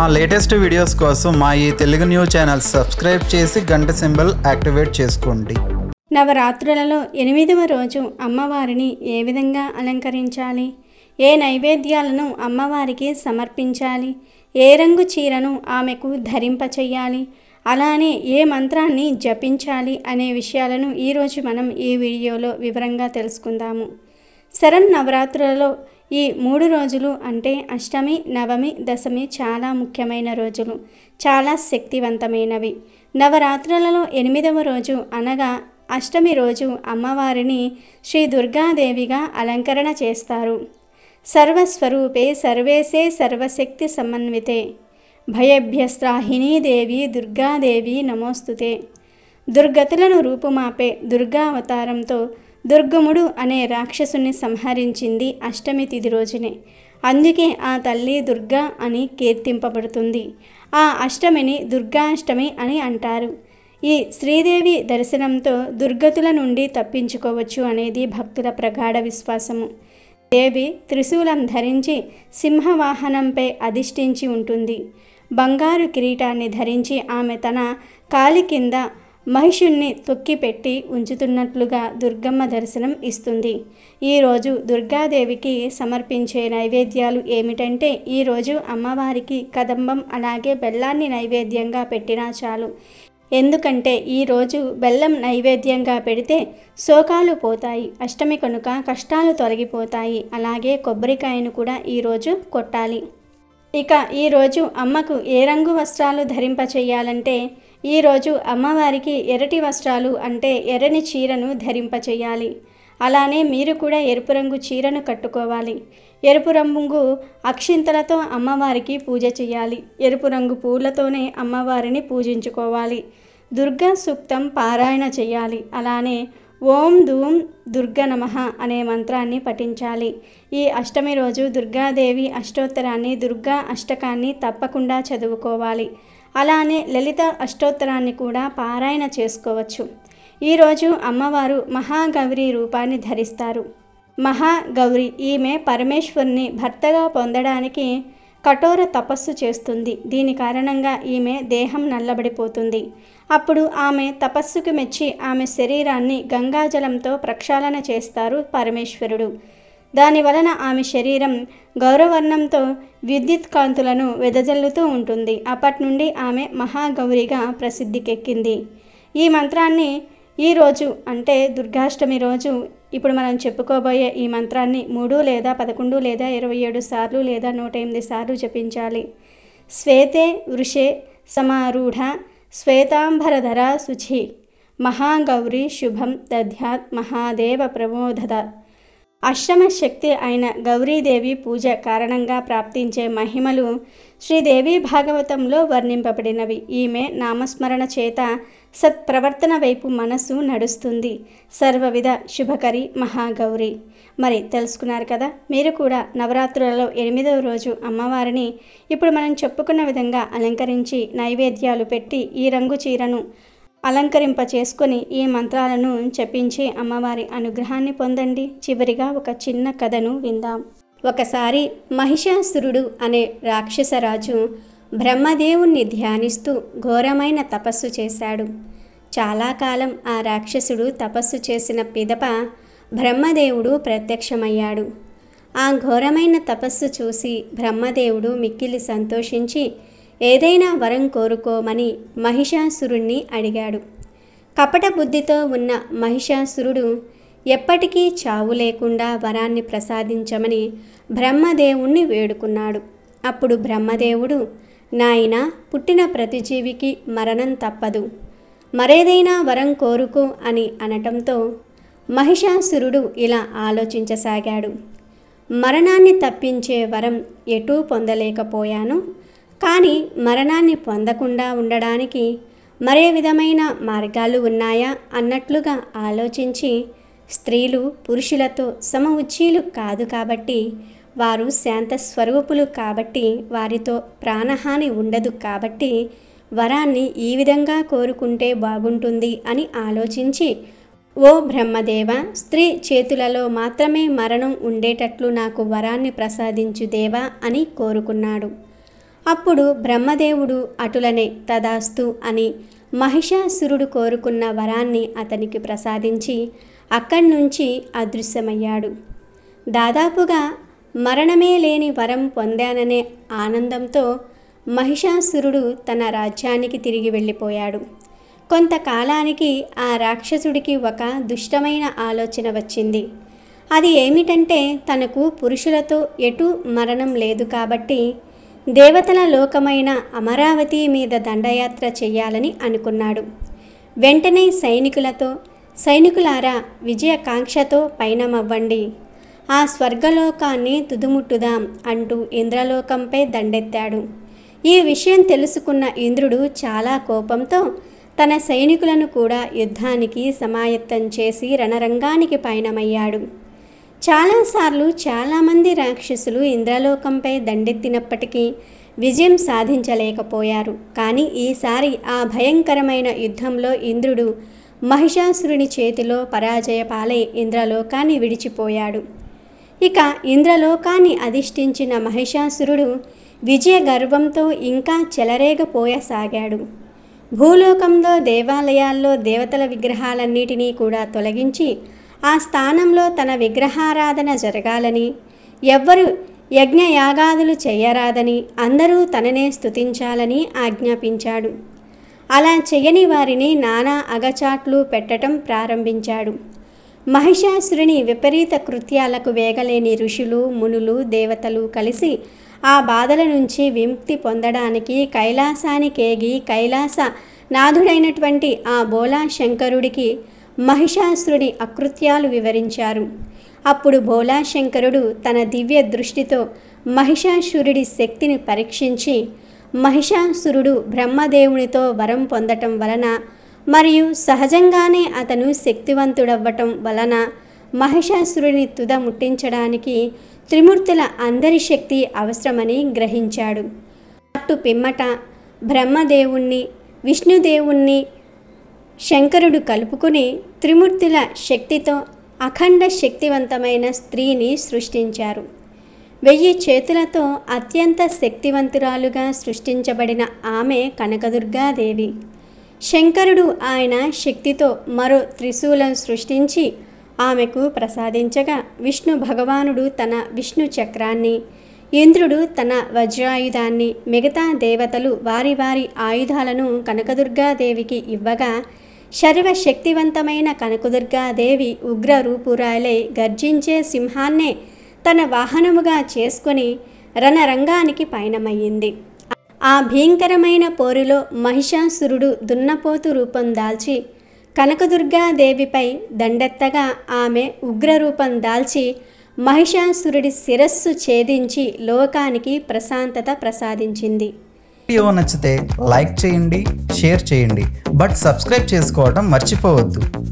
మా latest videos కోసం మా ఈ తెలుగు న్యూస్ ఛానల్ సబ్స్క్రైబ్ చేసి గంట సింబల్ యాక్టివేట్ చేసుకోండి నవరాత్రులలో ఎనిమిదవ రోజు అమ్మవారిని ఏ విధంగా అలంకరించాలి ఏ నైవేద్యాలను అమ్మవారికి సమర్పించాలి ఏ రంగు చీరను ఆమెకు ధరింపచేయాలి అలానే ఏ మంత్రాన్ని జపించాలి అనే విషయాలను ఈరోజు మనం ఈ వీడియోలో వివరంగా తెలుసుకుందాము శరణ్ నవరాత్రులలో ఈ మూడు రోజులు అంటే అష్టమి నవమి దశమి చాలా ముఖ్యమైన రోజులు చాలా శక్తివంతమైనవి నవరాత్రులలో ఎనిమిదవ రోజు అనగా అష్టమి రోజు అమ్మవారిని శ్రీ దుర్గాదేవిగా అలంకరణ చేస్తారు సర్వస్వరూపే సర్వేసే సర్వశక్తి సమన్వితే భయభ్యస్త్రాహిణీ దేవి దుర్గాదేవి నమోస్తుతే దుర్గతులను రూపుమాపే దుర్గావతారంతో దుర్గముడు అనే రాక్షసుని సంహరించింది అష్టమి తిథి రోజునే అందుకే ఆ తల్లి దుర్గా అని కీర్తింపబడుతుంది ఆ అష్టమిని దుర్గాష్టమి అని అంటారు ఈ శ్రీదేవి దర్శనంతో దుర్గతుల నుండి తప్పించుకోవచ్చు అనేది భక్తుల ప్రగాఢ విశ్వాసము దేవి త్రిశూలం ధరించి సింహవాహనంపై అధిష్ఠించి ఉంటుంది బంగారు కిరీటాన్ని ధరించి ఆమె తన కాలి కింద మహిషుణ్ణి తొక్కిపెట్టి ఉంచుతున్నట్లుగా దుర్గమ్మ దర్శనం ఇస్తుంది ఈరోజు దుర్గాదేవికి సమర్పించే నైవేద్యాలు ఏమిటంటే ఈరోజు అమ్మవారికి కదంబం అలాగే బెల్లాన్ని నైవేద్యంగా పెట్టినా చాలు ఎందుకంటే ఈరోజు బెల్లం నైవేద్యంగా పెడితే శోకాలు పోతాయి అష్టమి కనుక కష్టాలు తొలగిపోతాయి అలాగే కొబ్బరికాయను కూడా ఈరోజు కొట్టాలి ఇక ఈరోజు అమ్మకు ఏ రంగు వస్త్రాలు ధరింపచేయాలంటే ఈరోజు అమ్మవారికి ఎర్రటి వస్త్రాలు అంటే ఎర్రని చీరను ధరింపచేయాలి అలానే మీరు కూడా ఎరుపు రంగు చీరను కట్టుకోవాలి ఎరుపు రంగు అక్షింతలతో అమ్మవారికి పూజ చేయాలి ఎరుపు రంగు పూలతోనే అమ్మవారిని పూజించుకోవాలి దుర్గా సూక్తం పారాయణ చేయాలి అలానే ఓం ధూం దుర్గ నమ అనే మంత్రాన్ని పఠించాలి ఈ అష్టమి రోజు దుర్గాదేవి అష్టోత్తరాన్ని దుర్గా అష్టకాన్ని తప్పకుండా చదువుకోవాలి అలానే లలిత అష్టోత్తరాన్ని కూడా పారాయణ చేసుకోవచ్చు ఈరోజు అమ్మవారు మహాగౌరి రూపాన్ని ధరిస్తారు మహాగౌరి ఈమె పరమేశ్వరుని భర్తగా పొందడానికి కఠోర తపస్సు చేస్తుంది దీని కారణంగా ఈమె దేహం నల్లబడిపోతుంది అప్పుడు ఆమె తపస్సుకు మెచ్చి ఆమె శరీరాన్ని గంగాజలంతో ప్రక్షాళన చేస్తారు పరమేశ్వరుడు దానివలన ఆమె శరీరం గౌరవర్ణంతో విద్యుత్ కాంతులను వెదజల్లుతూ ఉంటుంది అప్పటి నుండి ఆమె మహాగౌరిగా ప్రసిద్ధికెక్కింది ఈ మంత్రాన్ని ఈరోజు అంటే దుర్గాష్టమి రోజు ఇప్పుడు మనం చెప్పుకోబోయే ఈ మంత్రాన్ని మూడు లేదా పదకొండు లేదా ఇరవై ఏడు సార్లు లేదా నూట ఎనిమిది సార్లు జపించాలి శ్వేతే వృషే సమారూఢ శ్వేతాంబరధర శుచి మహాగౌరీ శుభం దధ్యాత్ మహాదేవ ప్రమోదధ అష్టమ శక్తి అయిన గౌరీదేవి పూజ కారణంగా ప్రాప్తించే మహిమలు శ్రీదేవి భాగవతంలో వర్ణింపబడినవి ఈమె నామస్మరణ చేత సత్ప్రవర్తన వైపు మనసు నడుస్తుంది సర్వవిధ శుభకరి మహాగౌరి మరి తెలుసుకున్నారు కదా మీరు కూడా నవరాత్రులలో ఎనిమిదవ రోజు అమ్మవారిని ఇప్పుడు మనం చెప్పుకున్న విధంగా అలంకరించి నైవేద్యాలు పెట్టి ఈ రంగు చీరను అలంకరింప చేసుకొని ఈ మంత్రాలను చెప్పించి అమ్మవారి అనుగ్రహాన్ని పొందండి చివరిగా ఒక చిన్న కథను విందాం ఒకసారి మహిషాసురుడు అనే రాక్షసరాజు బ్రహ్మదేవుణ్ణి ధ్యానిస్తూ ఘోరమైన తపస్సు చేశాడు చాలా కాలం ఆ రాక్షసుడు తపస్సు చేసిన పిదప బ్రహ్మదేవుడు ప్రత్యక్షమయ్యాడు ఆ ఘోరమైన తపస్సు చూసి బ్రహ్మదేవుడు మిక్కిలి సంతోషించి ఏదైనా వరం కోరుకోమని మహిషాసురుణ్ణి అడిగాడు కపట బుద్ధితో ఉన్న మహిషాసురుడు ఎప్పటికీ చావు లేకుండా వరాన్ని ప్రసాదించమని బ్రహ్మదేవుణ్ణి వేడుకున్నాడు అప్పుడు బ్రహ్మదేవుడు నాయన పుట్టిన ప్రతిజీవికి మరణం తప్పదు మరేదైనా వరం కోరుకు అని అనటంతో మహిషాసురుడు ఇలా ఆలోచించసాగాడు మరణాన్ని తప్పించే వరం ఎటూ పొందలేకపోయాను కానీ మరణాన్ని పొందకుండా ఉండడానికి మరే విధమైన మార్గాలు ఉన్నాయా అన్నట్లుగా ఆలోచించి స్త్రీలు పురుషులతో సమ ఉచ్చీలు కాదు కాబట్టి వారు శాంత స్వరూపులు కాబట్టి వారితో ప్రాణహాని ఉండదు కాబట్టి వరాన్ని ఈ విధంగా కోరుకుంటే బాగుంటుంది అని ఆలోచించి ఓ బ్రహ్మదేవ స్త్రీ చేతులలో మాత్రమే మరణం ఉండేటట్లు నాకు వరాన్ని ప్రసాదించు దేవా అని కోరుకున్నాడు అప్పుడు బ్రహ్మదేవుడు అటులనే తదాస్తు అని మహిషాసురుడు కోరుకున్న వరాన్ని అతనికి ప్రసాదించి అక్కడి నుంచి అదృశ్యమయ్యాడు దాదాపుగా మరణమే లేని వరం పొందాననే ఆనందంతో మహిషాసురుడు తన రాజ్యానికి తిరిగి వెళ్ళిపోయాడు కొంతకాలానికి ఆ రాక్షసుడికి ఒక దుష్టమైన ఆలోచన వచ్చింది అది ఏమిటంటే తనకు పురుషులతో ఎటు మరణం లేదు కాబట్టి దేవతల లోకమైన అమరావతి మీద దండయాత్ర చేయాలని అనుకున్నాడు వెంటనే సైనికులతో సైనికులారా విజయకాంక్షతో పయనమవ్వండి ఆ స్వర్గలోకాన్ని తుదుముట్టుదాం అంటూ ఇంద్రలోకంపై దండెత్తాడు ఈ విషయం తెలుసుకున్న ఇంద్రుడు చాలా కోపంతో తన సైనికులను కూడా యుద్ధానికి సమాయత్తం చేసి రణరంగానికి పయనమయ్యాడు చాలాసార్లు చాలామంది రాక్షసులు ఇంద్రలోకంపై దండెత్తినప్పటికీ విజయం సాధించలేకపోయారు కానీ ఈసారి ఆ భయంకరమైన యుద్ధంలో ఇంద్రుడు మహిషాసురుని చేతిలో పరాజయ పాలై ఇంద్రలోకాన్ని విడిచిపోయాడు ఇక ఇంద్రలోకాన్ని అధిష్ఠించిన మహిషాసురుడు విజయ గర్వంతో ఇంకా చెలరేగపోయసాగాడు భూలోకంలో దేవాలయాల్లో దేవతల విగ్రహాలన్నిటినీ కూడా తొలగించి ఆ స్థానంలో తన విగ్రహారాధన జరగాలని ఎవ్వరు యజ్ఞయాగాదులు చేయరాదని అందరూ తననే స్థుతించాలని ఆజ్ఞాపించాడు అలా చేయని వారిని నానా అగచాట్లు పెట్టడం ప్రారంభించాడు మహిషాసురుని విపరీత కృత్యాలకు వేగలేని ఋషులు మునులు దేవతలు కలిసి ఆ బాధల నుంచి విముక్తి పొందడానికి కైలాసానికేగి కైలాస నాథుడైనటువంటి ఆ బోలా శంకరుడికి మహిషాసురుడి అకృత్యాలు వివరించారు అప్పుడు భోలాశంకరుడు తన దివ్య దృష్టితో మహిషాసురుడి శక్తిని పరీక్షించి మహిషాసురుడు బ్రహ్మదేవునితో వరం పొందటం వలన మరియు సహజంగానే అతను శక్తివంతుడవ్వటం వలన మహిషాసురుడిని తుద ముట్టించడానికి త్రిమూర్తుల అందరి శక్తి అవసరమని గ్రహించాడు అటు పిమ్మట బ్రహ్మదేవుణ్ణి విష్ణుదేవుణ్ణి శంకరుడు కలుపుకుని త్రిమూర్తుల శక్తితో అఖండ శక్తివంతమైన స్త్రీని సృష్టించారు వెయ్యి చేతులతో అత్యంత శక్తివంతురాలుగా సృష్టించబడిన ఆమె కనకదుర్గాదేవి శంకరుడు ఆయన శక్తితో మరో త్రిశూలం సృష్టించి ఆమెకు ప్రసాదించగా విష్ణు భగవానుడు తన విష్ణు చక్రాన్ని ఇంద్రుడు తన వజ్రాయుధాన్ని మిగతా దేవతలు వారి వారి ఆయుధాలను కనకదుర్గాదేవికి ఇవ్వగా శక్తివంతమైన కనకదుర్గాదేవి ఉగ్రరూపురాలై గర్జించే సింహాన్నే తన వాహనముగా చేసుకుని రణరంగానికి పయనమయ్యింది ఆ భీంకరమైన పోరులో మహిషాసురుడు దున్నపోతు రూపం దాల్చి కనకదుర్గాదేవిపై దండెత్తగా ఆమె ఉగ్రరూపం దాల్చి మహిషాసురుడి శిరస్సు ఛేదించి లోకానికి ప్రశాంతత ప్రసాదించింది వీడియో నచ్చితే లైక్ చేయండి షేర్ చేయండి బట్ సబ్స్క్రైబ్ చేసుకోవడం మర్చిపోవద్దు